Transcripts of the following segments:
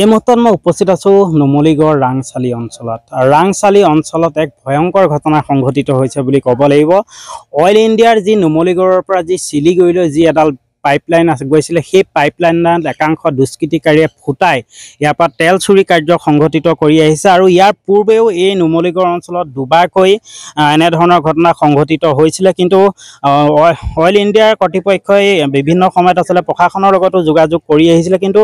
এই মুহূর্তে মানে উপস্থিত আছো নুমলিগড় রাংচালি অঞ্চলত রাংচালি অঞ্চলত এক ভয়ঙ্কর ঘটনা সংঘটিত হয়েছে বলে কব লাগবে অইল ইন্ডিয়ার যুমলিগড়রপা যিলিগুড়ি যি এডাল পাইপলাইন গৈছিলে সেই পাইপলাইন একাংশ দুষ্কৃতিকাৰীয়ে ফুটাই ইয়াৰ পৰা তেল চুৰি কাৰ্য সংঘটিত কৰি আহিছে আৰু ইয়াৰ পূৰ্বেও এই নুমলীগড় অঞ্চলত দুবাৰকৈ এনেধৰণৰ ঘটনা সংঘটিত হৈছিলে কিন্তু অইল ইণ্ডিয়াৰ কৰ্তৃপক্ষই বিভিন্ন সময়ত আচলতে প্ৰশাসনৰ লগতো যোগাযোগ কৰি আহিছিলে কিন্তু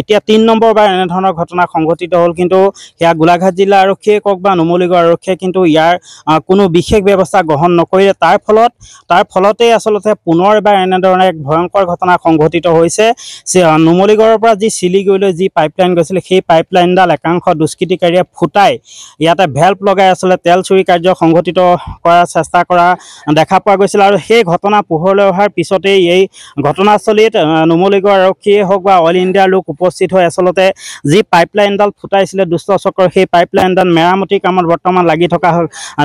এতিয়া তিনি নম্বৰবাৰ এনেধৰণৰ ঘটনা সংঘটিত হ'ল কিন্তু সেয়া গোলাঘাট জিলা আৰক্ষীয়ে কওক বা নুমলীগড় আৰক্ষীয়ে কিন্তু ইয়াৰ কোনো বিশেষ ব্যৱস্থা গ্ৰহণ নকৰিলে তাৰ ফলত তাৰ ফলতেই আচলতে পুনৰ এবাৰ এনেধৰণে এক ভয়ংকৰ ভয়ংকৰ ঘটনা সংঘটিত হৈছে নুমলীগড়ৰ পৰা যি চিলিগুৰিলৈ যি পাইপলাইন গৈছিলে সেই পাইপলাইনডাল একাংশ দুষ্কৃতিকাৰীয়ে ফুটাই ইয়াতে ভেল্প লগাই আছিলে তেল চুৰি কাৰ্য সংঘটিত কৰাৰ চেষ্টা কৰা দেখা পোৱা গৈছিল আৰু সেই ঘটনা পোহৰলৈ অহাৰ পিছতেই এই ঘটনাস্থলীত নুমলীগড় আৰক্ষীয়ে হওক বা অইল ইণ্ডিয়াৰ লোক উপস্থিত হৈ আচলতে যি পাইপলাইনডাল ফুটাইছিলে দুষ্ট চক্ৰৰ সেই পাইপলাইনডাল মেৰামতিৰ কামত বৰ্তমান লাগি থকা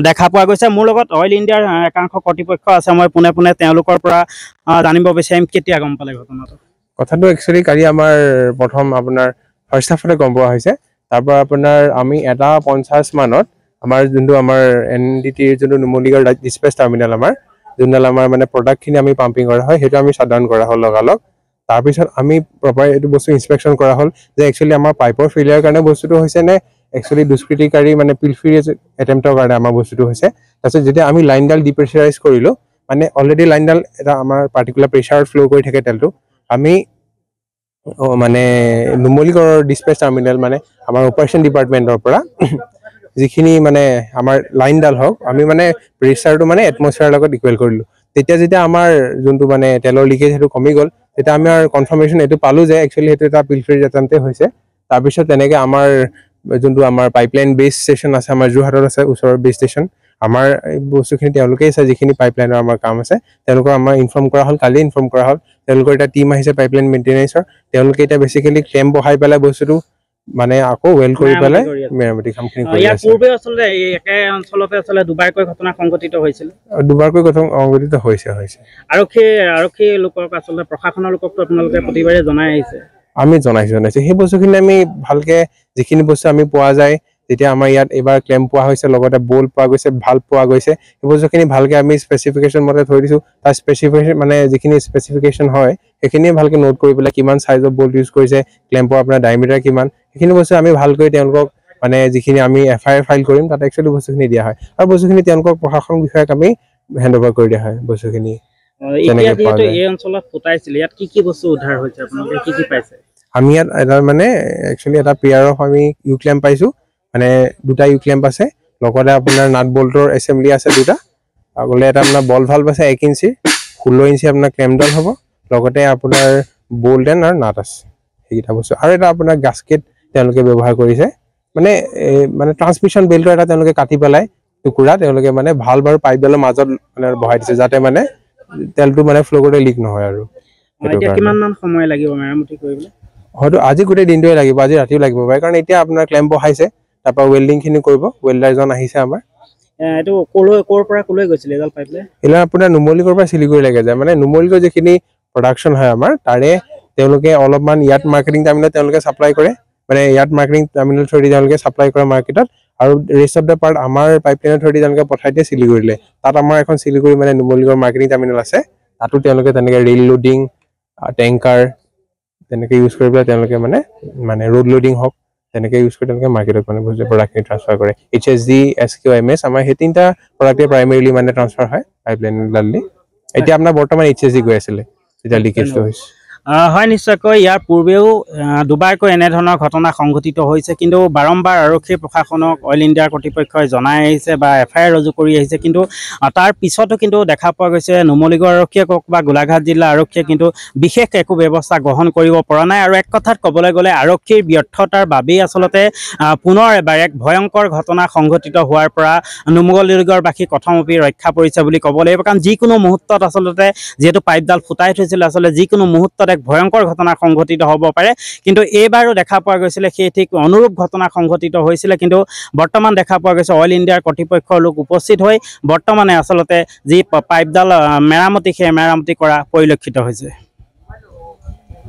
দেখা পোৱা গৈছে মোৰ লগত অইল ইণ্ডিয়াৰ একাংশ কৰ্তৃপক্ষ আছে মই পোনে পোনে তেওঁলোকৰ পৰা জানিব বিচাৰিম কেতিয়া গম পালে ঘটনাটো কথাটো একচুৱেলি কালি আমাৰ প্ৰথম আপোনাৰ ফাৰ্ষ্ট হাফতে গম পোৱা হৈছে তাৰপৰা আপোনাৰ আমি এটা পঞ্চাছ মানত আমাৰ যোনটো আমাৰ এন ডি টিৰ যোনটো নুমলীগড় ডিচপেচ টাৰ্মিনেল আমাৰ যোনডাল আমাৰ মানে প্ৰডাক্টখিনি আমি পাম্পিং কৰা হয় সেইটো আমি চাডাউন কৰা হ'ল লগালগ তাৰপিছত আমি প্ৰপাৰ এইটো বস্তু ইনস্পেকশ্যন কৰা হ'ল যে একচুৱেলি আমাৰ পাইপৰ ফেইলিয়াৰ কাৰণে বস্তুটো হৈছে নে একচুৱেলি দুষ্কৃতিকাৰী মানে পিলফিৰ এটেম্পৰ কাৰণে আমাৰ বস্তুটো হৈছে তাৰপিছত যেতিয়া আমি লাইনডাল ডিপ্ৰেচাৰাইজ কৰিলোঁ মানে অলৰেডি লাইনডাল এটা আমাৰ পাৰ্টিকুলাৰ প্ৰেছাৰ ফ্ল' কৰি থাকে তেলটো আমি মানে নুমলিগড় ডিসপ্যাচ টাৰ্মিনেল মানে আমাৰ আমাৰ ডিপাৰ্টমেণ্টৰ পৰা যিখিনি মানে আমাৰ লাইনডাল হওক আমি মানে প্ৰেসাৰটা মানে লগত ইকুৱেল কৰিলোঁ তেতিয়া যেতিয়া আমাৰ যোনটো মানে তেলৰ লিকেজ সেইটো কমি গল তেতিয়া আমি আৰু কনফাৰ্মেশ্যন এইটো পালোঁ যে সেইটো এটা পিল পিলফ্ৰি জাতান্তে হৈছে তাৰপিছত তেনেকৈ আমাৰ যোনটো আমাৰ পাইপলাইন বেস স্টেশন আছে আমাৰ যোৰহাটত আছে ওচৰৰ বেস স্টেশন আমাৰ বস্তুখিনি তেওঁলোকেই চাই যিখিনি পাইপলাইনৰ আমাৰ কাম আছে তেওঁলোকক আমাৰ ইনফৰ্ম কৰা হ'ল কালি ইনফৰ্ম কৰা হ'ল তেওঁলোকৰ এটা টীম আহিছে পাইপলাইন মেইনটেনেঞ্চৰ তেওঁলোকে এতিয়া বেচিকেলি কেম্প বহাই পেলাই বস্তুটো মানে আকৌ ৱেল কৰি পেলাই মেৰামতি কামখিনি দুবাৰকৈ সংঘটিত হৈছে হৈছে আৰক্ষী আৰক্ষী লোকক আচলতে প্ৰশাসনৰ লোকক আপোনালোকে প্ৰতিবাৰে জনাই আহিছে আমি জনাইছোঁ জনাইছোঁ সেই বস্তুখিনি আমি ভালকৈ যিখিনি বস্তু আমি পোৱা যায় যেতিয়া আমাৰ ইয়াত এবাৰ ক্লেম পোৱা হৈছে লগতে বল পোৱা গৈছে ভাল পোৱা গৈছে সেই বস্তুখিনি ভালকৈ আমি স্পেচিফিকেশ্যন মতে থৈ দিছোঁ তাৰ স্পেচিফিকেশ্যন মানে যিখিনি স্পেচিফিকেশ্যন হয় সেইখিনিয়ে ভালকৈ নোট কৰি পেলাই কিমান চাইজৰ বল্ট ইউজ কৰিছে ক্লেম্পৰ আপোনাৰ ডায়মিটাৰ কিমান সেইখিনি বস্তু আমি ভালকৈ তেওঁলোকক মানে যিখিনি আমি এফ আই আৰ ফাইল কৰিম তাত একচুৱেলি বস্তুখিনি দিয়া হয় আৰু বস্তুখিনি তেওঁলোকক প্ৰশাসন বিষয়াক আমি হেণ্ড অভাৰ কৰি দিয়া হয় বস্তুখিনি আমি ইয়াত এটা মানে একচুৱেলি এটা পি আৰ অফ আমি ইউ ক্লেম পাইছোঁ মানে দুটা ইউক্লেম্প আছে লগতে আপোনাৰ নাট বল্টৰ এছেম্বলি আছে দুটা আগলৈ এটা আপোনাৰ বল ভাল্ভ আছে এক ইঞ্চিৰ ষোল্ল ইঞ্চি আপোনাৰ ক্লেম্পডাল হ'ব লগতে আপোনাৰ বল্টেন আৰু নাট আছে সেইকেইটা বস্তু আৰু এটা আপোনাৰ গাছকেট তেওঁলোকে ব্যৱহাৰ কৰিছে মানে মানে ট্ৰান্সমিশ্যন বেল্টৰ এটা তেওঁলোকে কাটি পেলাই টুকুৰা তেওঁলোকে মানে ভাল বাৰু পাইপডালৰ মাজত মানে বহাই দিছে যাতে মানে তেলটো মানে ফ্ল' কৰি লিক নহয় আৰু হয়তো আজি গোটেই দিনটোৱে লাগিব আজি ৰাতিও লাগিব পাৰে কাৰণ এতিয়া আপোনাৰ ক্লেম্প বহাইছে তাৰ ৱেল্ডিং খিনি কৰিব ৱেল্ডাৰজন আহিছে আমাৰ এইটো কলৈ কৰ পৰা কলৈ গৈছিলে এডাল পাইপ লৈ এডাল আপোনাৰ নুমলিগড়ৰ পৰা শিলিগুৰিলৈকে যায় মানে নুমলিগড় যিখিনি প্ৰডাকশ্যন হয় আমাৰ তাৰে তেওঁলোকে অলপমান ইয়াত মাৰ্কেটিং টাৰ্মিনেল তেওঁলোকে ছাপ্লাই কৰে মানে ইয়াত মাৰ্কেটিং টাৰ্মিনেল থ্ৰুদি তেওঁলোকে ছাপ্লাই কৰে মাৰ্কেটত আৰু ৰেষ্ট অফ দ্য পাৰ্ট আমাৰ পাইপ লাইনৰ থ্ৰুদি তেওঁলোকে পঠাই দিয়ে শিলিগুৰিলৈ তাত আমাৰ এখন শিলিগুৰি মানে নুমলিগড় মাৰ্কেটিং টাৰ্মিনেল আছে তাতো তেওঁলোকে তেনেকে ৰেল লোডিং টেংকাৰ তেনেকে ইউজ কৰি পেলাই তেওঁলোকে মানে মানে ৰোড লোডিং হওক তেনেকে ইউজ কৰি তেনেকে মাৰ্কেটত মানে প্ৰডাক্টখিনি ট্ৰান্সফাৰ কৰে H S G S Q M S আমাৰ সেই তিনিটা প্ৰডাক্টে প্ৰাইমেৰিলি মানে ট্ৰান্সফাৰ হয় পাইপলাইন লাডলি এতিয়া আপোনাৰ বৰ্তমান এইচ এছ জি গৈ আছিলে যেতিয়া লিকেজটো হৈছে হয় নিশ্চয়কৈ ইয়াৰ পূৰ্বেও দুবাৰকৈ এনেধৰণৰ ঘটনা সংঘটিত হৈছে কিন্তু বাৰম্বাৰ আৰক্ষী প্ৰশাসনক অইল ইণ্ডিয়াৰ কৰ্তৃপক্ষই জনাই আহিছে বা এফ আই আৰ ৰুজু কৰি আহিছে কিন্তু তাৰ পিছতো কিন্তু দেখা পোৱা গৈছে নুমলীগড় আৰক্ষীয়ে কওক বা গোলাঘাট জিলা আৰক্ষীয়ে কিন্তু বিশেষ একো ব্যৱস্থা গ্ৰহণ কৰিব পৰা নাই আৰু এক কথাত ক'বলৈ গ'লে আৰক্ষীৰ ব্যৰ্থতাৰ বাবেই আচলতে পুনৰ এবাৰ এক ভয়ংকৰ ঘটনা সংঘটিত হোৱাৰ পৰা নুমলীগড়বাসী কথমপি ৰক্ষা পৰিছে বুলি ক'ব লাগিব কাৰণ যিকোনো মুহূৰ্তত আচলতে যিহেতু পাইপডাল ফুটাই থৈছিলে আচলতে যিকোনো মুহূৰ্তত এক ভয়ংকৰ ঘটনা সংঘটিত হ'ব পাৰে কিন্তু এইবাৰো দেখা পোৱা গৈছিলে সেই ঠিক অনুৰূপ ঘটনা সংঘটিত হৈছিলে কিন্তু বৰ্তমান দেখা পোৱা গৈছে অইল ইণ্ডিয়াৰ কৰ্তৃপক্ষৰ লোক উপস্থিত হৈ বৰ্তমানে আচলতে যি পাইপডাল মেৰামতি সেই মেৰামতি কৰা পৰিলক্ষিত হৈছে